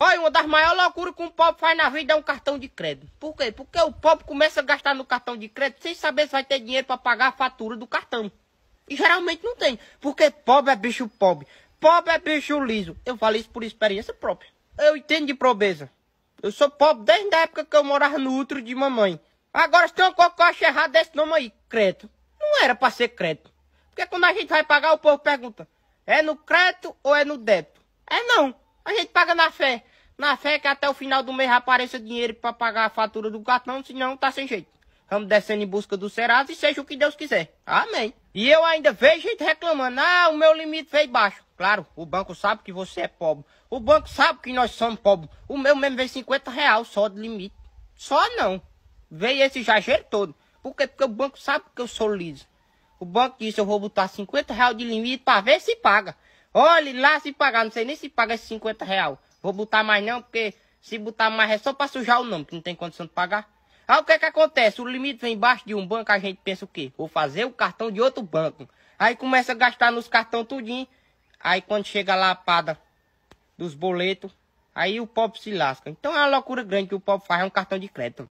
Olha, uma das maiores loucuras que um pobre faz na vida é um cartão de crédito. Por quê? Porque o pobre começa a gastar no cartão de crédito sem saber se vai ter dinheiro para pagar a fatura do cartão. E geralmente não tem. Porque pobre é bicho pobre. Pobre é bicho liso. Eu falo isso por experiência própria. Eu entendo de pobreza. Eu sou pobre desde a época que eu morava no útero de mamãe. Agora, se tem uma coisa que eu acho errada desse nome aí, crédito. Não era para ser crédito. Porque quando a gente vai pagar, o povo pergunta: é no crédito ou é no débito? É não. A gente paga na fé. Na fé que até o final do mês apareça dinheiro para pagar a fatura do cartão, senão tá sem jeito. Vamos descendo em busca do Serasa e seja o que Deus quiser. Amém. E eu ainda vejo gente reclamando, ah, o meu limite veio baixo. Claro, o banco sabe que você é pobre. O banco sabe que nós somos pobres. O meu mesmo veio 50 reais só de limite. Só não. Veio esse exagero todo. Por quê? Porque o banco sabe que eu sou liso. O banco disse, eu vou botar 50 reais de limite para ver se paga. Olhe lá se pagar, não sei nem se paga esses 50 real. Vou botar mais não, porque se botar mais é só pra sujar o nome, que não tem condição de pagar. Aí o que é que acontece? O limite vem embaixo de um banco, a gente pensa o quê? Vou fazer o cartão de outro banco. Aí começa a gastar nos cartão tudinho. Aí quando chega lá a pada dos boletos, aí o pobre se lasca. Então é uma loucura grande que o pobre faz, é um cartão de crédito.